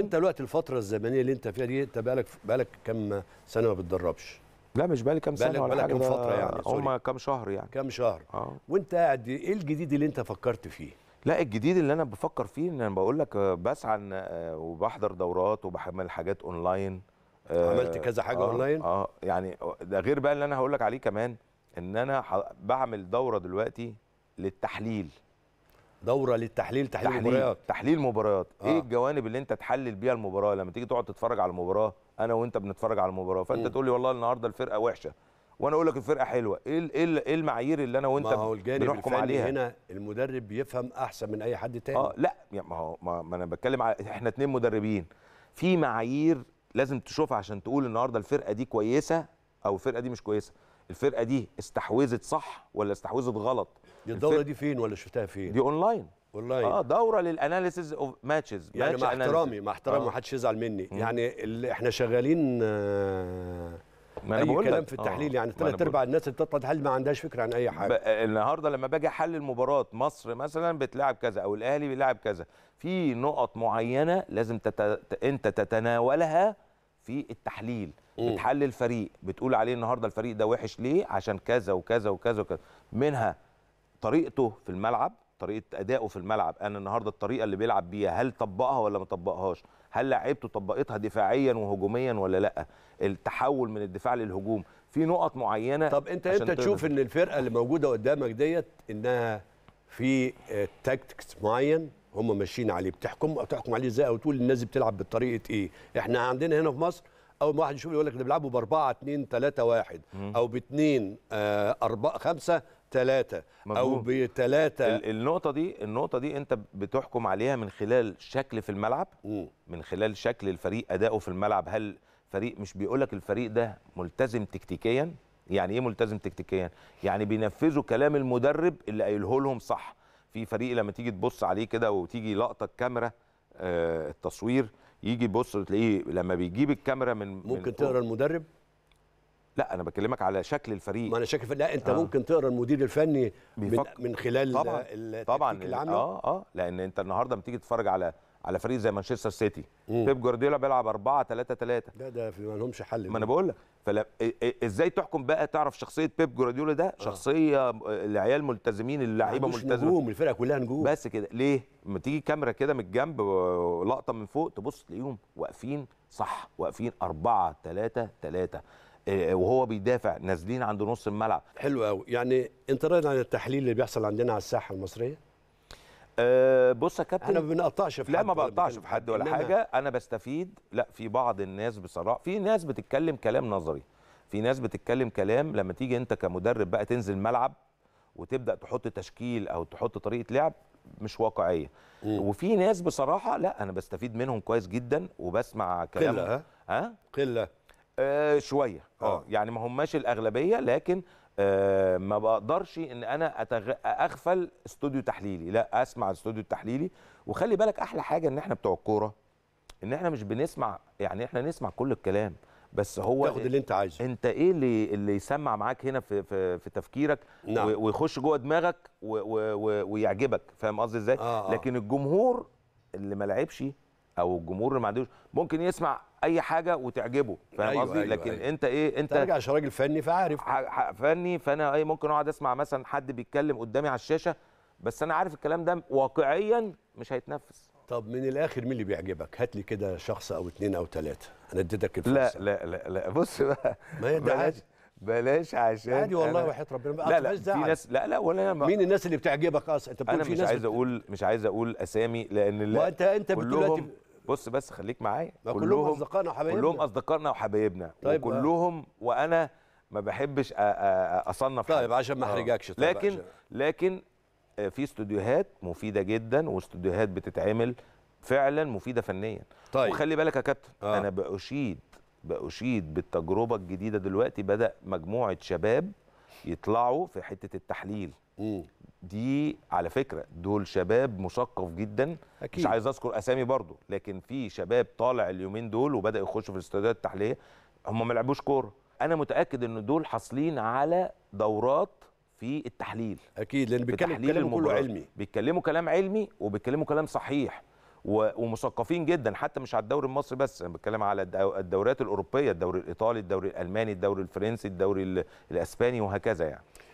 انت دلوقتي الفتره الزمنيه اللي انت فيها دي انت بقالك بقالك كام سنه ما بتدربش لا مش بقالي كام سنه ولا بقالك كام فتره يعني هم كام شهر يعني كام شهر اه وانت قاعد ايه الجديد اللي انت فكرت فيه لا الجديد اللي انا بفكر فيه ان انا بقول لك آه، بسعى آه، وبحضر دورات وبعمل حاجات اونلاين آه، عملت كذا حاجه آه اونلاين اه يعني ده غير بقى اللي انا هقول لك عليه كمان ان انا بعمل دوره دلوقتي للتحليل دوره للتحليل تحليل, تحليل مباريات تحليل مباريات آه. ايه الجوانب اللي انت تحلل بيها المباراه لما تيجي تقعد تتفرج على المباراه انا وانت بنتفرج على المباراه فانت م. تقول لي والله النهارده الفرقه وحشه وانا اقول لك الفرقه حلوه ايه إيه, ايه المعايير اللي انا وانت ما هو الجانب بنحكم عليها هنا المدرب بيفهم احسن من اي حد تاني اه لا يعني ما هو ما انا بتكلم على احنا اتنين مدربين في معايير لازم تشوفها عشان تقول النهارده الفرقه دي كويسه او الفرقه دي مش كويسه الفرقه دي استحوذت صح ولا استحوذت غلط دي الدوره دي فين ولا شفتها فين دي اونلاين اونلاين اه دوره للاناليسيز اوف ماتشز يعني مع احترامي مع احترامي آه. ما حدش يزعل مني مم. يعني اللي احنا شغالين آه ما انا بقول كلام في التحليل آه. يعني ثلاث ارباع الناس اللي بتطلع تحلل ما عندهاش فكره عن اي حاجه النهارده لما باجي احلل مباراه مصر مثلا بتلعب كذا او الاهلي بيلعب كذا في نقط معينه لازم تت... انت تتناولها في التحليل بتحلل فريق بتقول عليه النهارده الفريق ده وحش ليه عشان كذا وكذا وكذا وكذا منها طريقته في الملعب طريقه ادائه في الملعب انا النهارده الطريقه اللي بيلعب بيها هل طبقها ولا ما طبقهاش هل لعيبته طبقتها دفاعيا وهجوميا ولا لا التحول من الدفاع للهجوم في نقط معينه طب انت انت تشوف ان الفرقه اللي موجوده قدامك ديت انها في تاكتكس آه، معين هم ماشيين عليه بتحكم بتحكم عليه ازاي او تقول الناس بتلعب بطريقه ايه احنا عندنا هنا في مصر اول ما واحد يشوف يقول لك ده بيلعبوا ب 4 2 3 1 او ب 2 آه، خمسة 5 3 او ب 3 النقطه دي النقطه دي انت بتحكم عليها من خلال شكل في الملعب من خلال شكل الفريق اداؤه في الملعب هل فريق مش بيقول لك الفريق ده ملتزم تكتيكيا يعني ايه ملتزم تكتيكيا يعني بينفذوا كلام المدرب اللي قايله لهم صح في فريق لما تيجي تبص عليه كده وتيجي لقطه الكاميرا آه، التصوير يجي بص تلاقيه لما بيجيب الكاميرا من ممكن من تقرا المدرب لا انا بكلمك على شكل الفريق ما انا شكل لا انت آه. ممكن تقرا المدير الفني من, من خلال طبعا طبعا اللي عامله اه اه لان انت النهارده بتيجي تتفرج على على فريق زي مانشستر سيتي بيب جوارديولا بيلعب 4 3 3 لا ده في ما لهمش حل ما انا بقول لك فلا ازاي تحكم بقى تعرف شخصيه بيب جوارديولا ده آه. شخصيه آه، العيال ملتزمين اللعيبه ملتزمه نجوم الفرقه كلها نجوم بس كده ليه لما تيجي كاميرا كده من الجنب لقطه من فوق تبص تلاقيهم واقفين صح واقفين 4 3 3 وهو بيدافع نازلين عند نص الملعب حلو قوي يعني انت راضي عن التحليل اللي بيحصل عندنا على الساحه المصريه أه بص يا كابتن احنا ما بنقطعش في لا حد لا ما بقطعش في حد ولا حاجه انا بستفيد لا في بعض الناس بصراحه في ناس بتتكلم كلام نظري في ناس بتتكلم كلام لما تيجي انت كمدرب بقى تنزل ملعب وتبدا تحط تشكيل او تحط طريقه لعب مش واقعيه مم. وفي ناس بصراحه لا انا بستفيد منهم كويس جدا وبسمع كلام قله ها قله آه شويه آه،, اه يعني ما هماش الاغلبيه لكن آه، ما بقدرش ان انا أتغ... اغفل استوديو تحليلي لا اسمع الاستوديو التحليلي وخلي بالك احلى حاجه ان احنا بتوع الكوره ان احنا مش بنسمع يعني احنا نسمع كل الكلام بس هو تاخد اللي انت عايزه انت ايه اللي اللي يسمع معاك هنا في في, في تفكيرك نعم. ويخش جوه دماغك و... و... و... ويعجبك فاهم قصدي ازاي آه آه. لكن الجمهور اللي ما لعبش او الجمهور اللي ما عندوش ممكن يسمع اي حاجه وتعجبه فاهم أيوة قصدي أيوة لكن أيوة. انت ايه انت ترجع عشان راجل فني فعارف فني فانا اي ممكن اقعد اسمع مثلا حد بيتكلم قدامي على الشاشه بس انا عارف الكلام ده واقعيا مش هيتنفس طب من الاخر مين اللي بيعجبك؟ هات لي كده شخص او اتنين او ثلاثه انا اديتك الفرصه لا لا لا لا بص بقى ما هي بلاش بلاش عشان عادي والله وحياه ربنا لا لا في ناس لا لا ولا انا مين الناس اللي بتعجبك اصلا انت بتقول انا مش عايز اقول مش عايز اقول اسامي لان وانت انت بتقول بص بس خليك معايا كلهم اصدقائنا وحبايبنا كلهم اصدقائنا وحبايبنا طيب وكلهم وانا ما بحبش اصنف طيب عشان ما آه. احرجكش طيب لكن عشان. لكن آه، في استوديوهات مفيده جدا واستوديوهات بتتعمل فعلا مفيده فنيا طيب وخلي بالك يا كابتن آه. انا باشيد باشيد بالتجربه الجديده دلوقتي بدا مجموعه شباب يطلعوا في حته التحليل مم. دي على فكره دول شباب مثقف جدا أكيد. مش عايز اذكر اسامي برضو لكن في شباب طالع اليومين دول وبدا يخشوا في الاستادات التحليليه هم ما لعبوش كوره انا متاكد ان دول حاصلين على دورات في التحليل اكيد لان بيتكلموا كلام كله علمي بيتكلموا كلام علمي وبيتكلموا كلام صحيح ومثقفين جدا حتى مش على الدوري المصري بس انا بتكلم على الدوريات الاوروبيه الدوري الايطالي الدوري الالماني الدوري الفرنسي الدوري الاسباني وهكذا يعني